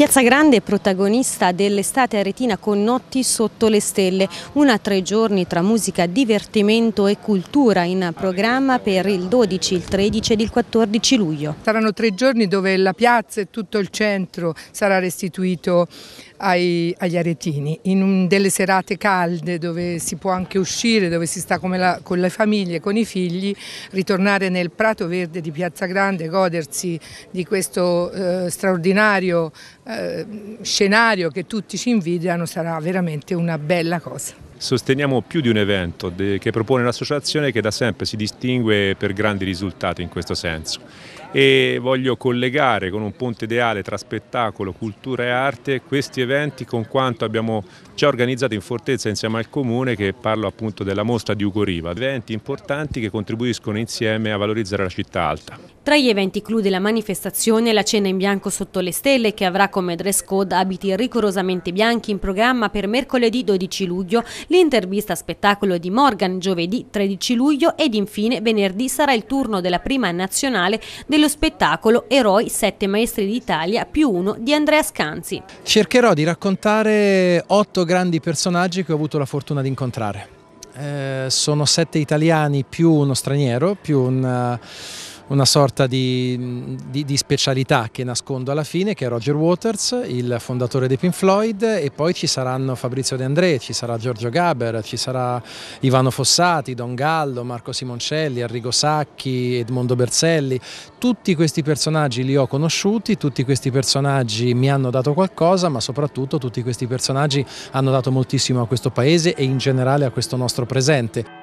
Piazza Grande è protagonista dell'estate aretina con Notti sotto le stelle, una tre giorni tra musica, divertimento e cultura in programma per il 12, il 13 ed il 14 luglio. Saranno tre giorni dove la piazza e tutto il centro sarà restituito ai, agli aretini, in delle serate calde dove si può anche uscire, dove si sta la, con le famiglie, con i figli, ritornare nel Prato Verde di Piazza Grande, godersi di questo eh, straordinario eh, scenario che tutti ci invidiano sarà veramente una bella cosa. Sosteniamo più di un evento che propone l'associazione che da sempre si distingue per grandi risultati in questo senso e voglio collegare con un ponte ideale tra spettacolo, cultura e arte questi eventi con quanto abbiamo già organizzato in Fortezza insieme al Comune che parlo appunto della mostra di Ugo Riva, eventi importanti che contribuiscono insieme a valorizzare la città alta. Tra gli eventi include la manifestazione La cena in bianco sotto le stelle che avrà come dress code abiti rigorosamente bianchi in programma per mercoledì 12 luglio, l'intervista spettacolo di Morgan giovedì 13 luglio ed infine venerdì sarà il turno della prima nazionale dello spettacolo Eroi 7 Maestri d'Italia più uno di Andrea Scanzi. Cercherò di raccontare otto grandi personaggi che ho avuto la fortuna di incontrare. Eh, sono sette italiani più uno straniero, più un eh, una sorta di, di, di, specialità che nascondo alla fine, che è Roger Waters, il fondatore dei Pink Floyd, e poi ci saranno Fabrizio De André, ci sarà Giorgio Gaber, ci sarà Ivano Fossati, Don Gallo, Marco Simoncelli, Arrigo Sacchi, Edmondo Berselli. Tutti questi personaggi li ho conosciuti, tutti questi personaggi mi hanno dato qualcosa, ma soprattutto tutti questi personaggi hanno dato moltissimo a questo paese e in generale a questo nostro presente.